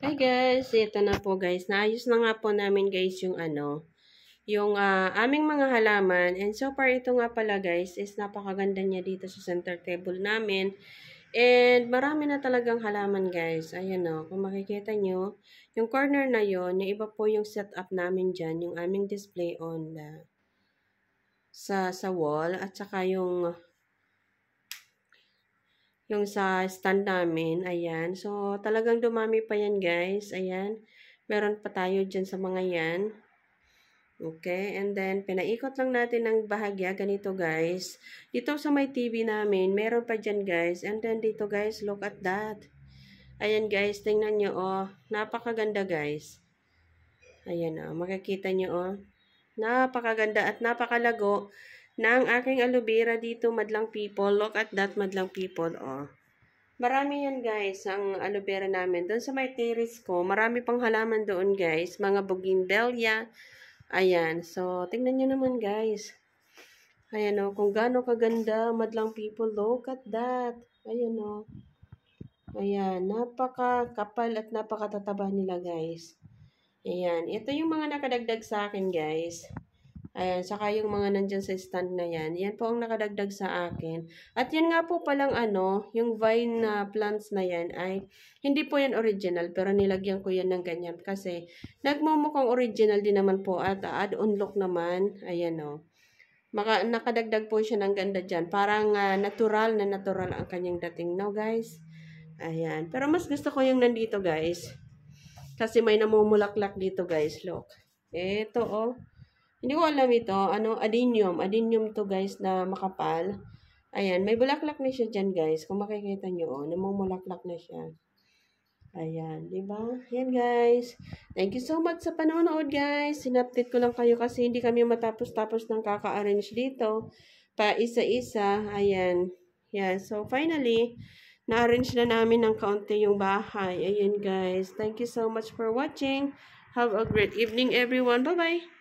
Hi guys, ito na po guys. Naayos na nga po namin guys yung ano, yung uh, aming mga halaman. And so far ito nga pala guys is napakaganda niya dito sa center table namin. And marami na talagang halaman guys. Ayan o, oh, kung makikita nyo, yung corner na yon yung iba po yung setup namin dyan, yung aming display on the, sa, sa wall at saka yung yung sa stand namin. Ayan. So, talagang dumami pa yan, guys. Ayan. Meron pa tayo dyan sa mga yan. Okay, and then pinaikot lang natin ng bahagya, ganito guys. Dito sa may TV namin, meron pa dyan guys. And then dito guys, look at that. Ayan guys, tingnan nyo oh. Napakaganda guys. Ayan oh, makikita nyo oh. Napakaganda at napakalago ng aking aloe vera dito, madlang people. Look at that, madlang people, oh. Marami yan, guys, ang aloe vera namin. Doon sa my terrace ko, marami pang halaman doon, guys. Mga bougainvillea. Ayan. So, tingnan nyo naman, guys. Ayan, oh. Kung gaano kaganda, madlang people. Look at that. Ayan, oh. Ayan. Napaka kapal at napakatataba nila, guys. Ayan. Ito yung mga nakadagdag sa akin, guys. Ayan, saka yung mga nandyan sa stand na yan. Yan po ang nakadagdag sa akin. At yan nga po palang ano, yung vine na plants na yan ay, hindi po yan original, pero nilagyan ko yan ng ganyan kasi nagmumukhang original din naman po at add on look naman. Ayan o. Oh. Maka, nakadagdag po siya ng ganda dyan. Parang uh, natural na natural ang kanyang dating, no guys? Ayan. Pero mas gusto ko yung nandito guys. Kasi may namumulaklak dito guys, look. Ito oh. Hindi ko alam ito. Ano? Adenium. Adenium to guys na makapal. Ayan. May bulaklak na siya dyan guys. Kung makikita nyo. Oh, namumulaklak na siya. Ayan. ba? Ayan guys. Thank you so much sa panonood guys. Sinupdate ko lang kayo kasi hindi kami matapos-tapos ng kaka-arrange dito. Pa isa-isa. Ayan. Ayan. So finally, na-arrange na namin ng kaunti yung bahay. Ayan guys. Thank you so much for watching. Have a great evening everyone. Bye-bye.